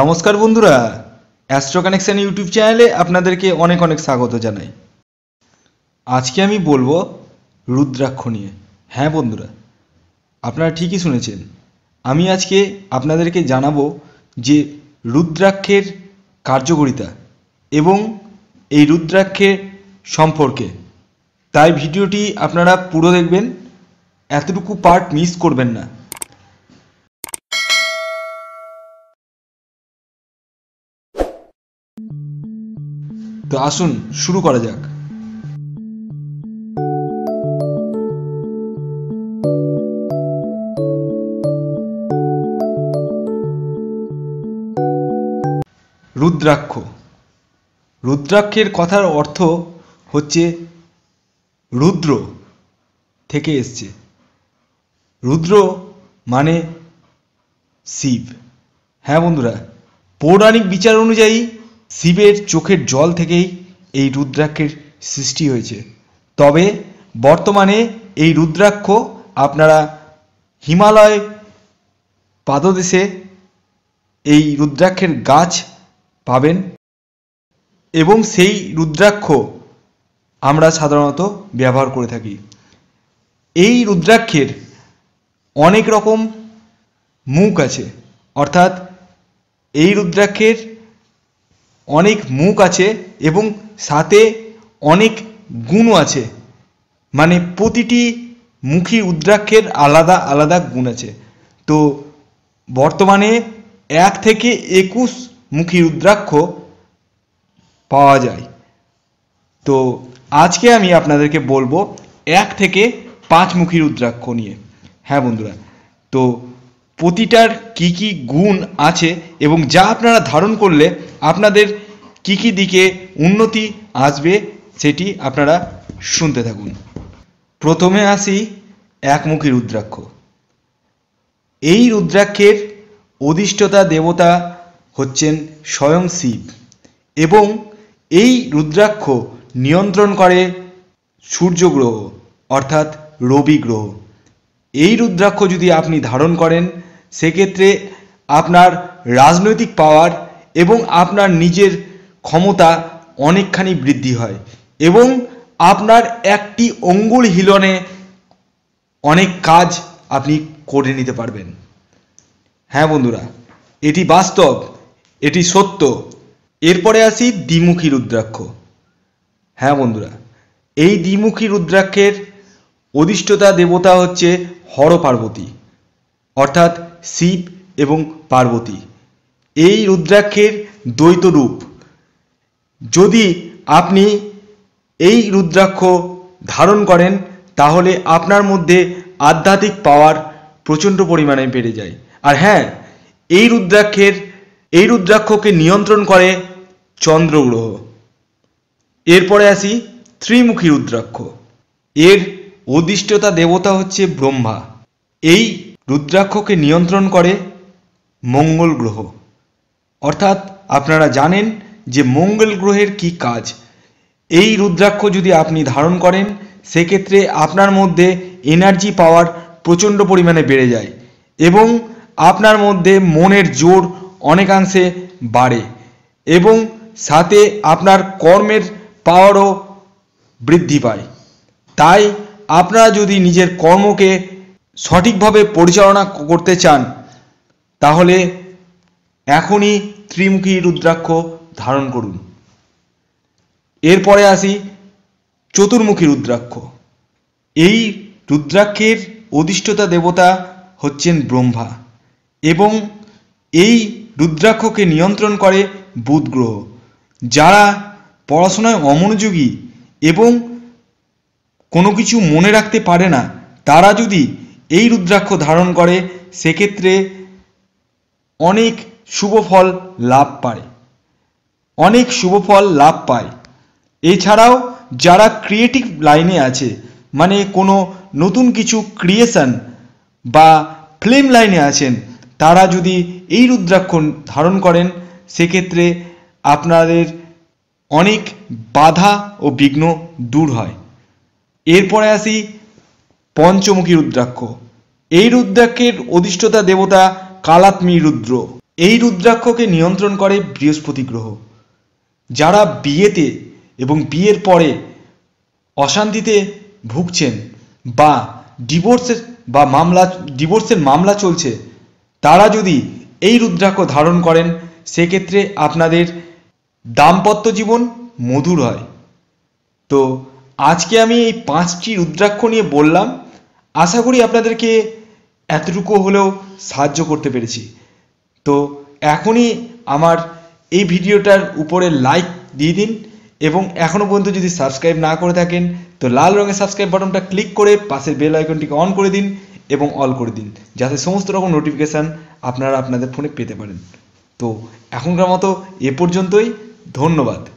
নমস্কার বন্ধুরা astro connection YouTube চ্যানেলে আপনাদেরকে অনেক অনেক স্বাগত জানাই আজকে আমি বলবো রুদ্রাক্ষ নিয়ে হ্যাঁ বন্ধুরা আপনারা ঠিকই শুনেছেন আমি আজকে আপনাদেরকে জানাবো যে রুদ্রাক্ষের কার্যকারিতা এবং এই রুদ্রাক্ষের সম্পর্কে তাই ভিডিওটি আপনারা পুরো দেখবেন এতটুকু পার্ট মিস করবেন না তো আসুন শুরু করা যাক রুদ্রাক্ষ রুদ্রাক্ষের কথার অর্থ হচ্ছে রুদ্র থেকে এসছে রুদ্র মানে শিব হ্যাঁ বন্ধুরা পৌরাণিক বিচার অনুযায়ী শিবের চোখের জল থেকেই এই রুদ্রাক্ষের সৃষ্টি হয়েছে তবে বর্তমানে এই রুদ্রাক্ষ আপনারা হিমালয় পাদদেশে এই রুদ্রাক্ষের গাছ পাবেন এবং সেই রুদ্রাক্ষ আমরা সাধারণত ব্যবহার করে থাকি এই রুদ্রাক্ষের অনেক রকম মুখ আছে অর্থাৎ এই রুদ্রাক্ষের অনেক মুখ আছে এবং সাথে অনেক গুণও আছে মানে প্রতিটি মুখী উদ্রাক্ষের আলাদা আলাদা গুণ আছে তো বর্তমানে এক থেকে একুশ মুখী রুদ্রাক্ষ পাওয়া যায় তো আজকে আমি আপনাদেরকে বলবো এক থেকে পাঁচ মুখী রুদ্রাক্ষ নিয়ে হ্যাঁ বন্ধুরা তো প্রতিটার কি কি গুণ আছে এবং যা আপনারা ধারণ করলে আপনাদের কি কি দিকে উন্নতি আসবে সেটি আপনারা শুনতে থাকুন প্রথমে আসি একমুখী রুদ্রাক্ষ এই রুদ্রাক্ষের অধিষ্ঠতা দেবতা হচ্ছেন স্বয়ং শিব এবং এই রুদ্রাক্ষ নিয়ন্ত্রণ করে সূর্যগ্রহ অর্থাৎ রবি গ্রহ এই রুদ্রাক্ষ যদি আপনি ধারণ করেন সেক্ষেত্রে আপনার রাজনৈতিক পাওয়ার এবং আপনার নিজের ক্ষমতা অনেকখানি বৃদ্ধি হয় এবং আপনার একটি অঙ্গুল হিলনে অনেক কাজ আপনি করে নিতে পারবেন হ্যাঁ বন্ধুরা এটি বাস্তব এটি সত্য এরপরে আসি দ্বিমুখী রুদ্রাক্ষ হ্যাঁ বন্ধুরা এই দ্বিমুখী রুদ্রাক্ষের অধিষ্ঠতা দেবতা হচ্ছে হর পার্বতী অর্থাৎ শিব এবং পার্বতী এই রুদ্রাক্ষের দ্বৈত রূপ যদি আপনি এই রুদ্রাক্ষ ধারণ করেন তাহলে আপনার মধ্যে আধ্যাত্মিক পাওয়ার প্রচণ্ড পরিমাণে বেড়ে যায় আর হ্যাঁ এই রুদ্রাক্ষের এই রুদ্রাক্ষকে নিয়ন্ত্রণ করে চন্দ্রগ্রহ এরপরে আসি ত্রিমুখী রুদ্রাক্ষ এর অধিষ্ঠতা দেবতা হচ্ছে ব্রহ্মা এই রুদ্রাক্ষকে নিয়ন্ত্রণ করে মঙ্গল গ্রহ অর্থাৎ আপনারা জানেন যে মঙ্গল গ্রহের কি কাজ এই রুদ্রাক্ষ যদি আপনি ধারণ করেন সেক্ষেত্রে আপনার মধ্যে এনার্জি পাওয়ার প্রচণ্ড পরিমাণে বেড়ে যায় এবং আপনার মধ্যে মনের জোর অনেকাংশে বাড়ে এবং সাথে আপনার কর্মের পাওয়ারও বৃদ্ধি পায় তাই আপনারা যদি নিজের কর্মকে সঠিকভাবে পরিচালনা করতে চান তাহলে এখনই ত্রিমুখী রুদ্রাক্ষ ধারণ করুন এরপরে আসি চতুর্মুখী রুদ্রাক্ষ এই রুদ্রাক্ষের অধিষ্ঠতা দেবতা হচ্ছেন ব্রহ্মা এবং এই রুদ্রাক্ষকে নিয়ন্ত্রণ করে বুধ গ্রহ যারা পড়াশোনায় অমনোযোগী এবং কোনো কিছু মনে রাখতে পারে না তারা যদি এই রুদ্রাক্ষ ধারণ করে সেক্ষেত্রে অনেক শুভ ফল লাভ পায় অনেক শুভ ফল লাভ পায় এছাড়াও যারা ক্রিয়েটিভ লাইনে আছে মানে কোনো নতুন কিছু ক্রিয়েশন বা ফিল্ম লাইনে আছেন তারা যদি এই রুদ্রাক্ষ ধারণ করেন সেক্ষেত্রে আপনাদের অনেক বাধা ও বিঘ্ন দূর হয় এরপরে আসি পঞ্চমুখী রুদ্রাক্ষ এই রুদ্রাক্ষের অধিষ্ঠতা দেবতা কালাত্মী রুদ্র এই রুদ্রাক্ষকে নিয়ন্ত্রণ করে বৃহস্পতি গ্রহ যারা বিয়েতে এবং বিয়ের পরে অশান্তিতে ভুগছেন বা ডিভোর্সের বা মামলা ডিভোর্সের মামলা চলছে তারা যদি এই রুদ্রাক্ষ ধারণ করেন সেক্ষেত্রে আপনাদের দাম্পত্য জীবন মধুর হয় তো আজকে আমি এই পাঁচটি রুদ্রাক্ষ নিয়ে বললাম আশা করি আপনাদেরকে এতটুকু হলেও সাহায্য করতে পেরেছি তো এখনই আমার এই ভিডিওটার উপরে লাইক দিয়ে দিন এবং এখনও পর্যন্ত যদি সাবস্ক্রাইব না করে থাকেন তো লাল রঙের সাবস্ক্রাইব বাটনটা ক্লিক করে পাশের বেল আইকনটিকে অন করে দিন এবং অল করে দিন যাতে সমস্ত রকম নোটিফিকেশান আপনারা আপনাদের ফোনে পেতে পারেন তো এখনকার মতো এ পর্যন্তই ধন্যবাদ